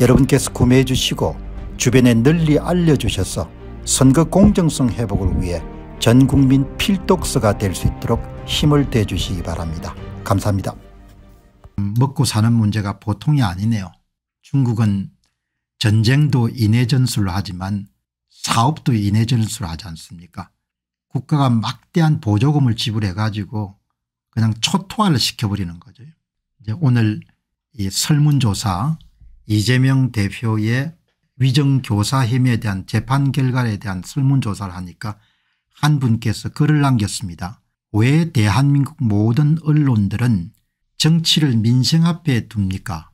여러분께서 구매해 주시고 주변에 널리 알려주셔서 선거 공정성 회복을 위해 전국민 필독서가 될 수 있도록 힘을 대주시기 바랍니다. 감사합니다. 음, 먹고 사는 문제가 보통이 아니네요. 중국은 전쟁도 인해전술로 하지만 사업도 인해전술로 하지 않습니까 국가가 막대한 보조금을 지불해 가지고 그냥 초토화를 시켜버리는 거죠. 이제 오늘 이 설문조사 이재명 대표의 위정교사힘에 대한 재판 결과에 대한 설문조사를 하니까 한 분께서 글을 남겼습니다. 왜 대한민국 모든 언론들은 정치를 민생 앞에 둡니까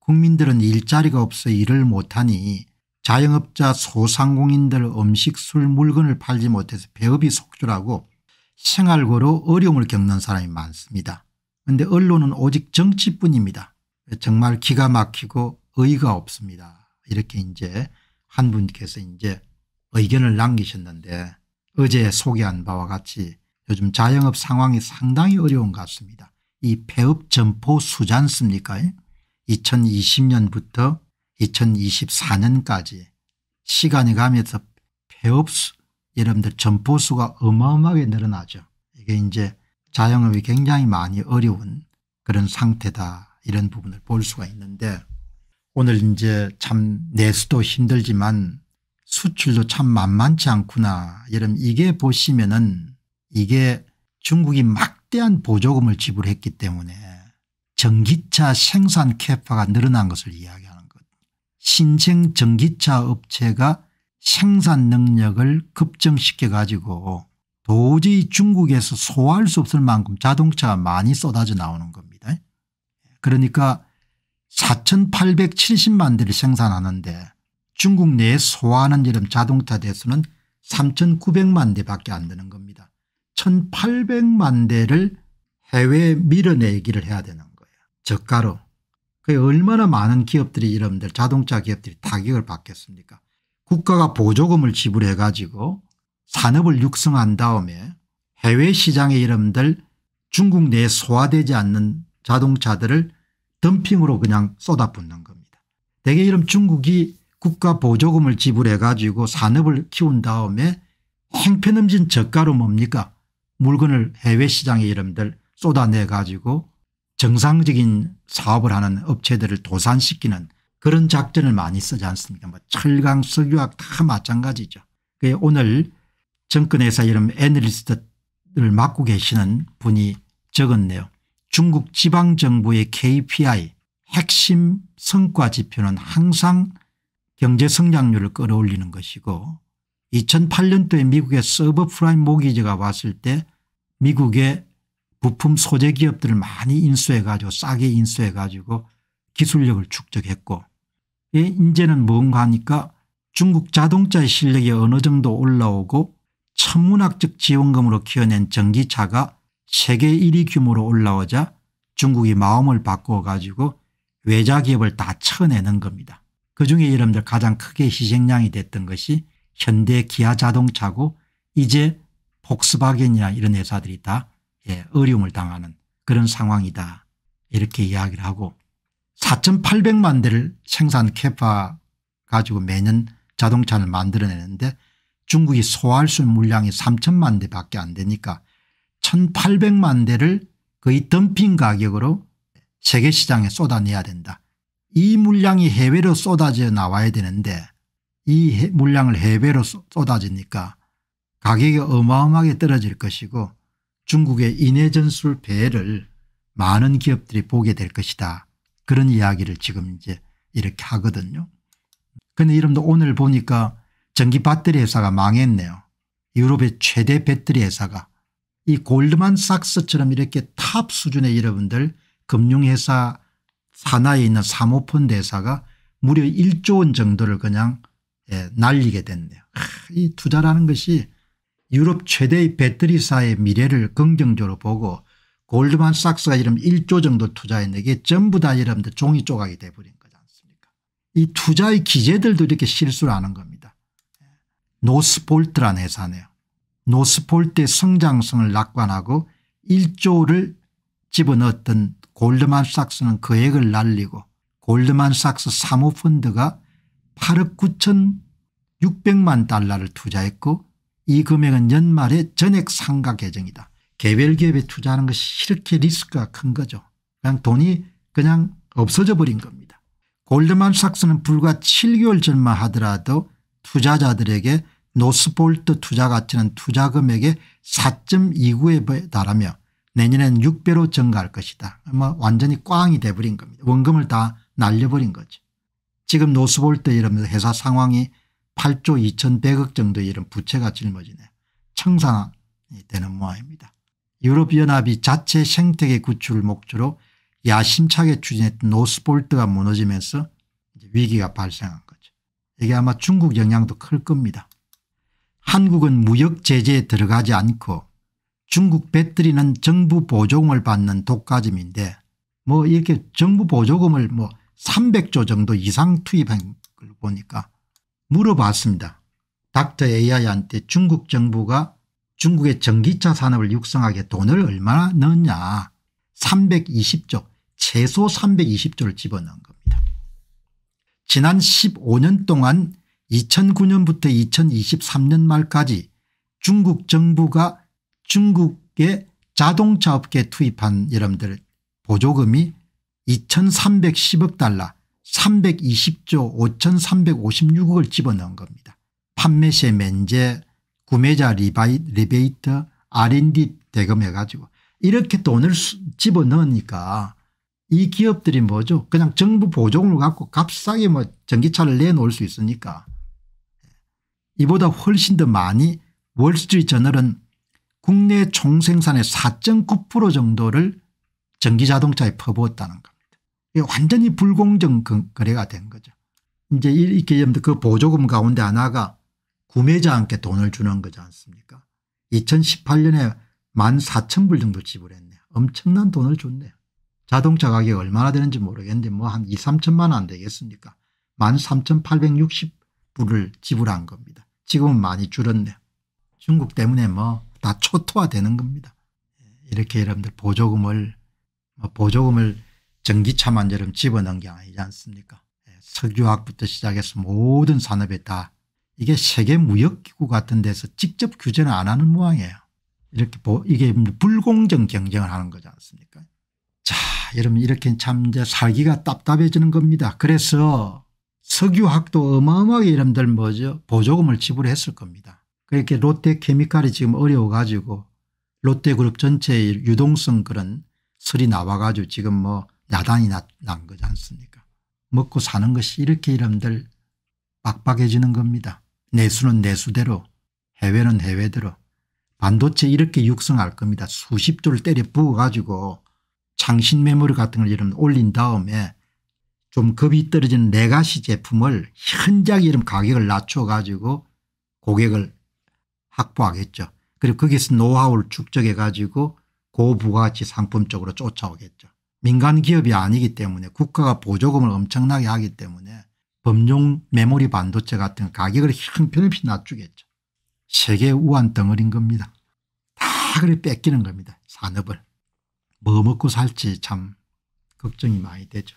국민들은 일자리가 없어 일을 못하니 자영업자 소상공인들 음식 술 물건을 팔지 못해서 배업이 속출하고 생활고로 어려움을 겪는 사람이 많습니다. 그런데 언론은 오직 정치뿐입니다. 정말 기가 막히고 의의가 없습니다. 이렇게 이제 한 분께서 이제 의견을 남기셨는데 어제 소개한 바와 같이 요즘 자영업 상황이 상당히 어려운 것 같습니다. 이 폐업 점포 수지 않습니까? 2020년부터 2024년까지 시간이 가면서 폐업 수, 여러분들 점포 수가 어마어마하게 늘어나죠. 이게 이제 자영업이 굉장히 많이 어려운 그런 상태다 이런 부분을 볼 수가 있는데 오늘 이제 참 내수도 힘들지만 수출도 참 만만치 않구나. 여러분 이게 보시면은 이게 중국이 막대한 보조금을 지불했기 때문에 전기차 생산 캐파가 늘어난 것을 이야기하는 것. 신생 전기차 업체가 생산 능력을 급증시켜 가지고 도저히 중국에서 소화할 수 없을 만큼 자동차가 많이 쏟아져 나오는 겁니다. 그러니까 4,870만 대를 생산하는데 중국 내에 소화하는 이런 자동차 대수는 3,900만 대밖에 안 되는 겁니다. 1,800만 대를 해외에 밀어내기를 해야 되는 거예요. 저가로. 그게 얼마나 많은 기업들이 여러분들 자동차 기업들이 타격을 받겠습니까 국가가 보조금을 지불해 가지고 산업을 육성한 다음에 해외 시장의 이름들 중국 내에 소화되지 않는 자동차들을 덤핑으로 그냥 쏟아붓는 겁니다. 대개 이런 중국이 국가 보조금을 지불해 가지고 산업을 키운 다음에 행편음진 저가로 뭡니까 물건을 해외 시장에 이름들 쏟아내 가지고 정상적인 사업을 하는 업체들을 도산시키는 그런 작전을 많이 쓰지 않습니까 뭐 철강 석유학 다 마찬가지죠. 오늘 정권에서 이런 애널리스트를 맡고 계시는 분이 적었네요. 중국 지방정부의 KPI 핵심 성과지표는 항상 경제성장률을 끌어올리는 것이고 2008년도에 미국의 서브프라임 모기지가 왔을 때 미국의 부품 소재 기업들을 많이 인수해 가지고 싸게 인수해 가지고 기술력을 축적했고 예, 이제는 뭔가 하니까 중국 자동차의 실력이 어느 정도 올라오고 천문학적 지원금으로 키워낸 전기차가 세계 1위 규모로 올라오자 중국이 마음을 바꾸어 가지고 외자기업을 다 쳐내는 겁니다. 그중에 여러분들 가장 크게 희생양이 됐던 것이 현대 기아자동차고 이제 폭스바겐이나 이런 회사들이 다 예, 어려움을 당하는 그런 상황이다 이렇게 이야기를 하고 4,800만 대를 생산 캐파 가지고 매년 자동차를 만들어내는데 중국이 소화할 수 있는 물량이 3천만 대밖에 안 되니까 1800만 대를 거의 덤핑 가격으로 세계 시장에 쏟아내야 된다. 이 물량이 해외로 쏟아져 나와야 되는데 이 물량을 해외로 쏟아지니까 가격이 어마어마하게 떨어질 것이고 중국의 인해전술 배를 많은 기업들이 보게 될 것이다. 그런 이야기를 지금 이제 이렇게 하거든요. 그런데 이름도 오늘 보니까 전기 배터리 회사가 망했네요. 유럽의 최대 배터리 회사가 이 골드만삭스처럼 이렇게 탑 수준의 여러분들 금융회사 산하에 있는 사모펀드회사가 무려 1조 원 정도를 그냥 예, 날리게 됐네요. 아, 이 투자라는 것이 유럽 최대의 배터리사의 미래를 긍정적으로 보고 골드만삭스가 이런 1조 정도 투자했는데 이게 전부 다 여러분들 종이 조각이 돼버린 거지 않습니까 이 투자의 기재들도 이렇게 실수를 하는 겁니다. 예, 노스볼트라는 회사네요. 노스폴트의 성장성을 낙관하고 1조를 집어넣었던 골드만삭스는 그 액을 날리고 골드만삭스 사모펀드가 8억 9천 6백만 달러를 투자했고 이 금액은 연말에 전액 상가계정이다 개별 기업에 투자하는 것이 이렇게 리스크가 큰 거죠. 그냥 돈이 그냥 없어져 버린 겁니다. 골드만삭스는 불과 7개월 전만 하더라도 투자자들에게 노스볼트 투자 가치는 투자 금액의 4.29에 달하며 내년엔 6배로 증가할 것이다. 뭐 완전히 꽝이 돼버린 겁니다. 원금을 다 날려버린 거죠. 지금 노스볼트 이서 회사 상황이 8조 2100억 정도 이런 부채가 짊어지네요. 청산이 되는 모양입니다. 유럽연합이 자체 생태계 구축을 목표로 야심차게 추진했던 노스볼트가 무너지면서 위기가 발생한 거죠. 이게 아마 중국 영향도 클 겁니다. 한국은 무역 제재에 들어가지 않고 중국 배터리는 정부 보조금을 받는 독과점인데 뭐 이렇게 정부 보조금을 뭐 300조 정도 이상 투입한 걸 보니까 물어봤습니다. 닥터 AI한테 중국 정부가 중국의 전기차 산업을 육성하게 돈을 얼마나 넣냐 320조 최소 320조를 집어넣은 겁니다. 지난 15년 동안 2009년부터 2023년 말까지 중국 정부가 중국의 자동차 업계에 투입한 여러분들 보조금이 2310억 달러 320조 5356억을 집어넣은 겁니다. 판매세 면제 구매자 리바이, 리베이트 R&D 대금해 가지고 이렇게 돈을 집어넣으니까 이 기업들이 뭐죠 그냥 정부 보조금을 갖고 값싸게 뭐 전기차를 내놓을 수 있으니까 이보다 훨씬 더 많이 월스트리트저널은 국내 총생산의 4.9% 정도를 전기자동차에 퍼부었다는 겁니다. 완전히 불공정 거래가 된 거죠. 이제 이렇게 되면 그 보조금 가운데 하나가 구매자한테 돈을 주는 거지 않습니까 2018년에 14,000불 정도 지불했네요. 엄청난 돈을 줬네요. 자동차 가격이 얼마나 되는지 모르겠는데 뭐 한 2, 3천만 원 안 되겠습니까 13,860불을 지불한 겁니다. 지금은 많이 줄었네요. 중국 때문에 뭐 다 초토화되는 겁니다. 이렇게 여러분들 보조금을 뭐 보조금을 전기차만여럼 집어넣은 게 아니지 않습니까 예, 석유학부터 시작해서 모든 산업에 다 이게 세계무역기구 같은 데서 직접 규제는 안 하는 모양이에요. 이렇게 보, 이게 뭐 불공정 경쟁을 하는 거지 않습니까 자 여러분 이렇게 참 이제 살기가 답답해지는 겁니다. 그래서 석유학도 어마어마하게 이름들 뭐죠 보조금을 지불했을 겁니다. 그렇게 롯데케미칼이 지금 어려워 가지고 롯데그룹 전체의 유동성 그런 설이 나와 가지고 지금 뭐 야단이 나, 난 거지 않습니까 먹고 사는 것이 이렇게 이름들 빡빡해지는 겁니다. 내수는 내수대로 해외는 해외대로 반도체 이렇게 육성할 겁니다. 수십 조를 때려 부어가지고 창신 메모리 같은 걸 이름 올린 다음에 좀 급이 떨어진 레가시 제품을 현저하게 이런 가격을 낮춰 가지고 고객을 확보하겠죠. 그리고 거기서 노하우를 축적해 가지고 고부가가치 상품 쪽으로 쫓아오겠죠. 민간 기업이 아니기 때문에 국가가 보조금을 엄청나게 하기 때문에 범용 메모리 반도체 같은 가격을 형편없이 낮추겠죠. 세계 우한 덩어리인 겁니다. 다 그래 뺏기는 겁니다. 산업을. 뭐 먹고 살지 참 걱정이 많이 되죠.